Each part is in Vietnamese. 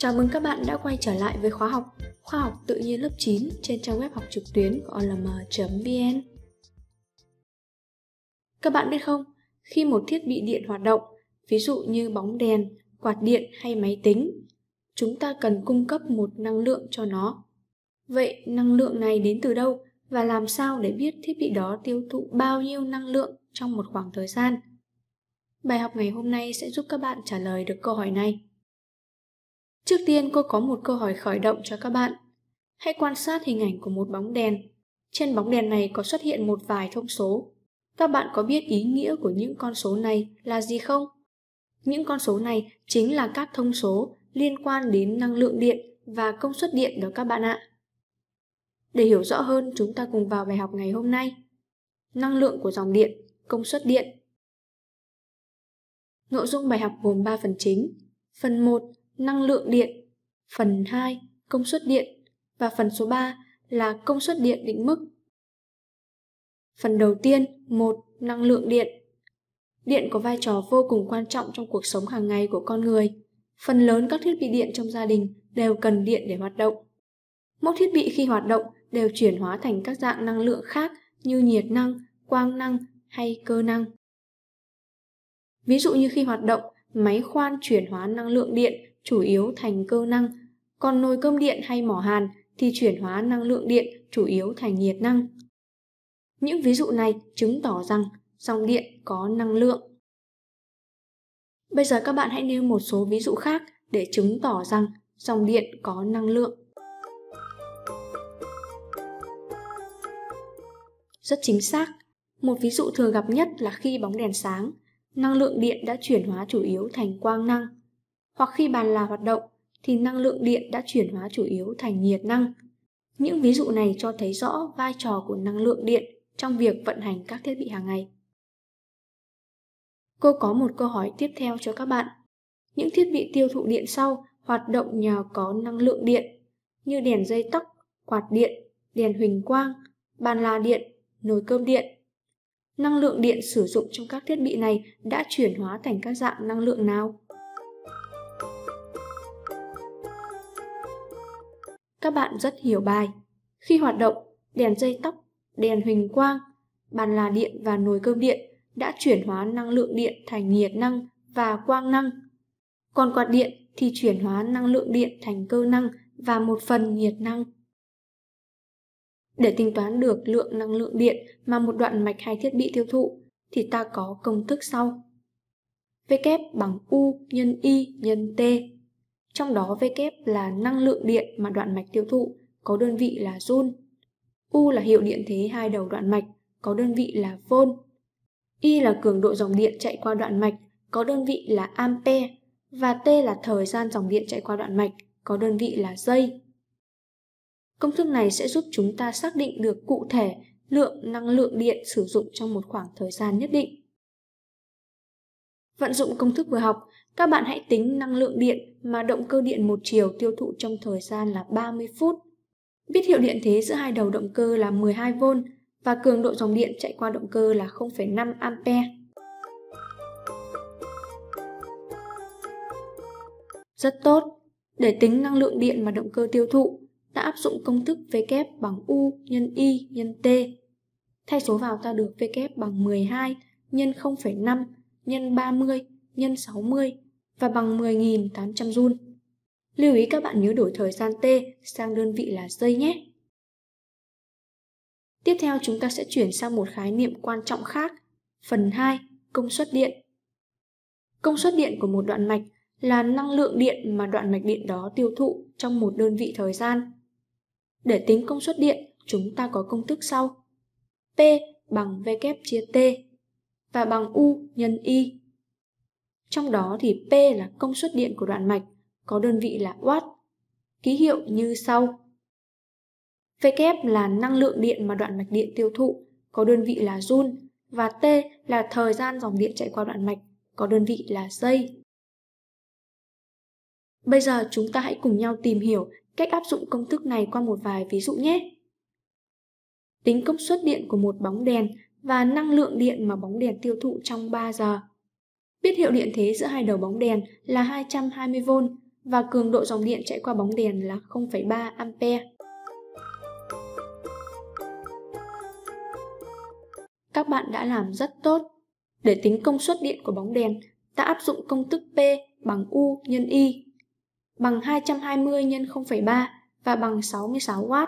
Chào mừng các bạn đã quay trở lại với khóa học Khoa học tự nhiên lớp 9 trên trang web học trực tuyến của olm.vn. Các bạn biết không, khi một thiết bị điện hoạt động, ví dụ như bóng đèn, quạt điện hay máy tính, chúng ta cần cung cấp một năng lượng cho nó. Vậy năng lượng này đến từ đâu và làm sao để biết thiết bị đó tiêu thụ bao nhiêu năng lượng trong một khoảng thời gian? Bài học ngày hôm nay sẽ giúp các bạn trả lời được câu hỏi này. Trước tiên cô có một câu hỏi khởi động cho các bạn. Hãy quan sát hình ảnh của một bóng đèn. Trên bóng đèn này có xuất hiện một vài thông số. Các bạn có biết ý nghĩa của những con số này là gì không? Những con số này chính là các thông số liên quan đến năng lượng điện và công suất điện đó các bạn ạ. Để hiểu rõ hơn, chúng ta cùng vào bài học ngày hôm nay. Năng lượng của dòng điện, công suất điện. Nội dung bài học gồm 3 phần chính. Phần 1 năng lượng điện, phần 2 công suất điện và phần số 3 là công suất điện định mức. Phần đầu tiên, một Năng lượng điện. Điện có vai trò vô cùng quan trọng trong cuộc sống hàng ngày của con người. Phần lớn các thiết bị điện trong gia đình đều cần điện để hoạt động. Mỗi thiết bị khi hoạt động đều chuyển hóa thành các dạng năng lượng khác như nhiệt năng, quang năng hay cơ năng. Ví dụ như khi hoạt động, máy khoan chuyển hóa năng lượng điện chủ yếu thành cơ năng, còn nồi cơm điện hay mỏ hàn thì chuyển hóa năng lượng điện chủ yếu thành nhiệt năng. Những ví dụ này chứng tỏ rằng dòng điện có năng lượng. Bây giờ các bạn hãy nêu một số ví dụ khác để chứng tỏ rằng dòng điện có năng lượng. Rất chính xác, một ví dụ thường gặp nhất là khi bóng đèn sáng, năng lượng điện đã chuyển hóa chủ yếu thành quang năng hoặc khi bàn là hoạt động thì năng lượng điện đã chuyển hóa chủ yếu thành nhiệt năng. Những ví dụ này cho thấy rõ vai trò của năng lượng điện trong việc vận hành các thiết bị hàng ngày. Cô có một câu hỏi tiếp theo cho các bạn. Những thiết bị tiêu thụ điện sau hoạt động nhờ có năng lượng điện như đèn dây tóc, quạt điện, đèn huỳnh quang, bàn là điện, nồi cơm điện. Năng lượng điện sử dụng trong các thiết bị này đã chuyển hóa thành các dạng năng lượng nào? Các bạn rất hiểu bài. Khi hoạt động, đèn dây tóc, đèn huỳnh quang, bàn là điện và nồi cơm điện đã chuyển hóa năng lượng điện thành nhiệt năng và quang năng. Còn quạt điện thì chuyển hóa năng lượng điện thành cơ năng và một phần nhiệt năng. Để tính toán được lượng năng lượng điện mà một đoạn mạch hay thiết bị tiêu thụ thì ta có công thức sau. W bằng U nhân I nhân T trong đó V kép là năng lượng điện mà đoạn mạch tiêu thụ, có đơn vị là joule. U là hiệu điện thế hai đầu đoạn mạch, có đơn vị là volt. I là cường độ dòng điện chạy qua đoạn mạch, có đơn vị là ampere. Và T là thời gian dòng điện chạy qua đoạn mạch, có đơn vị là giây. Công thức này sẽ giúp chúng ta xác định được cụ thể lượng năng lượng điện sử dụng trong một khoảng thời gian nhất định. Vận dụng công thức vừa học, các bạn hãy tính năng lượng điện mà động cơ điện một chiều tiêu thụ trong thời gian là 30 phút. Biết hiệu điện thế giữa hai đầu động cơ là 12V và cường độ dòng điện chạy qua động cơ là 0,5 A. Rất tốt, để tính năng lượng điện mà động cơ tiêu thụ, ta áp dụng công thức W bằng U nhân I nhân T. Thay số vào ta được W bằng 12 nhân 0,5 nhân 30 nhân 60 và bằng 10.800 Jun. Lưu ý các bạn nhớ đổi thời gian T sang đơn vị là giây nhé. Tiếp theo chúng ta sẽ chuyển sang một khái niệm quan trọng khác, phần 2, công suất điện. Công suất điện của một đoạn mạch là năng lượng điện mà đoạn mạch điện đó tiêu thụ trong một đơn vị thời gian. Để tính công suất điện, chúng ta có công thức sau. P bằng V kép chia T và bằng U nhân Y. Trong đó thì P là công suất điện của đoạn mạch, có đơn vị là Watt, ký hiệu như sau. V kép là năng lượng điện mà đoạn mạch điện tiêu thụ, có đơn vị là Joule, và T là thời gian dòng điện chạy qua đoạn mạch, có đơn vị là giây. Bây giờ chúng ta hãy cùng nhau tìm hiểu cách áp dụng công thức này qua một vài ví dụ nhé. Tính công suất điện của một bóng đèn và năng lượng điện mà bóng đèn tiêu thụ trong 3 giờ. Biết hiệu điện thế giữa hai đầu bóng đèn là 220V và cường độ dòng điện chạy qua bóng đèn là 0,3 A. Các bạn đã làm rất tốt. Để tính công suất điện của bóng đèn, ta áp dụng công thức P bằng U nhân Y bằng 220 nhân 0,3 và bằng 66W.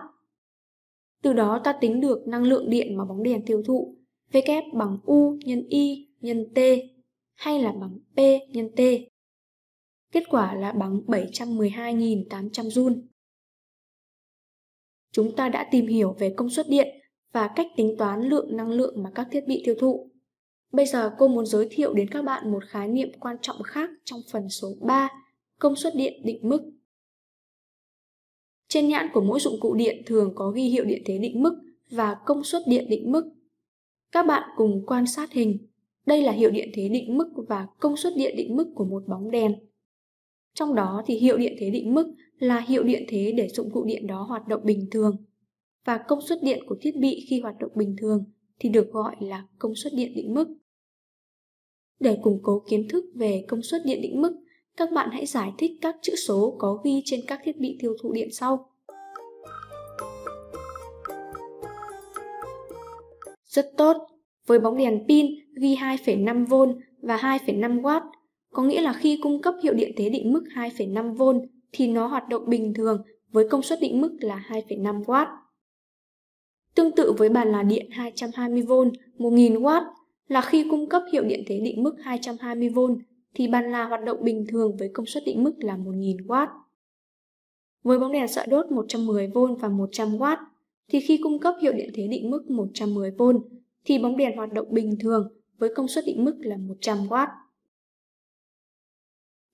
Từ đó ta tính được năng lượng điện mà bóng đèn tiêu thụ, W bằng U nhân Y nhân T hay là bằng P nhân T. Kết quả là bằng 712.800 Joule. Chúng ta đã tìm hiểu về công suất điện và cách tính toán lượng năng lượng mà các thiết bị tiêu thụ. Bây giờ cô muốn giới thiệu đến các bạn một khái niệm quan trọng khác trong phần số 3, công suất điện định mức. Trên nhãn của mỗi dụng cụ điện thường có ghi hiệu điện thế định mức và công suất điện định mức. Các bạn cùng quan sát hình. Đây là hiệu điện thế định mức và công suất điện định mức của một bóng đèn. Trong đó thì hiệu điện thế định mức là hiệu điện thế để dụng cụ điện đó hoạt động bình thường và công suất điện của thiết bị khi hoạt động bình thường thì được gọi là công suất điện định mức. Để củng cố kiến thức về công suất điện định mức, các bạn hãy giải thích các chữ số có ghi trên các thiết bị tiêu thụ điện sau. Rất tốt, với bóng đèn pin ghi 2,5V và 2,5W, có nghĩa là khi cung cấp hiệu điện thế định mức 2,5V thì nó hoạt động bình thường với công suất định mức là 2,5W. Tương tự với bàn là điện 220V 1000W là khi cung cấp hiệu điện thế định mức 220V thì bàn là hoạt động bình thường với công suất định mức là 1000W. Với bóng đèn sợ đốt 110V và 100W thì khi cung cấp hiệu điện thế định mức 110V thì bóng đèn hoạt động bình thường với công suất định mức là 100W.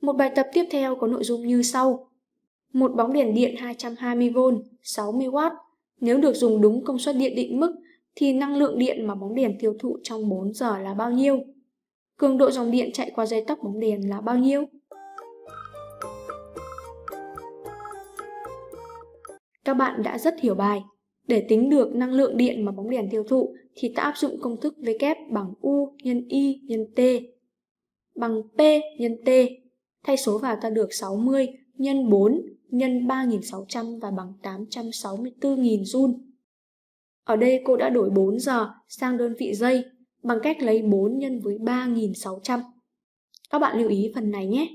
Một bài tập tiếp theo có nội dung như sau. Một bóng đèn điện 220V, 60W, nếu được dùng đúng công suất điện định mức thì năng lượng điện mà bóng đèn tiêu thụ trong 4 giờ là bao nhiêu? Cường độ dòng điện chạy qua dây tóc bóng đèn là bao nhiêu? Các bạn đã rất hiểu bài. Để tính được năng lượng điện mà bóng đèn tiêu thụ thì ta áp dụng công thức W bằng U nhân Y nhân T bằng P nhân T. Thay số vào ta được 60 nhân 4 nhân 3.600 và bằng 864.000 joule. Ở đây cô đã đổi 4 giờ sang đơn vị giây bằng cách lấy 4 nhân với 3.600. Các bạn lưu ý phần này nhé.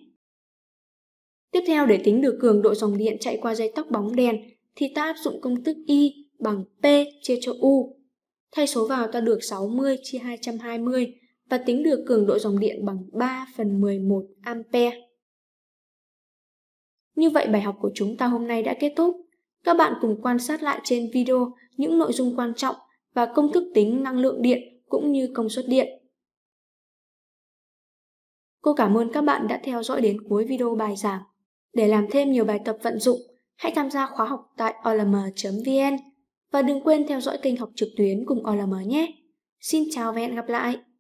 Tiếp theo để tính được cường độ dòng điện chạy qua dây tóc bóng đèn thì ta áp dụng công thức Y bằng P chia cho U. Thay số vào ta được 60 chia 220 và tính được cường độ dòng điện bằng 3 phần 11 ampere. Như vậy bài học của chúng ta hôm nay đã kết thúc. Các bạn cùng quan sát lại trên video những nội dung quan trọng và công thức tính năng lượng điện cũng như công suất điện. Cô cảm ơn các bạn đã theo dõi đến cuối video bài giảng. Để làm thêm nhiều bài tập vận dụng, hãy tham gia khóa học tại olm.vn và đừng quên theo dõi kênh học trực tuyến cùng OLM nhé. Xin chào và hẹn gặp lại!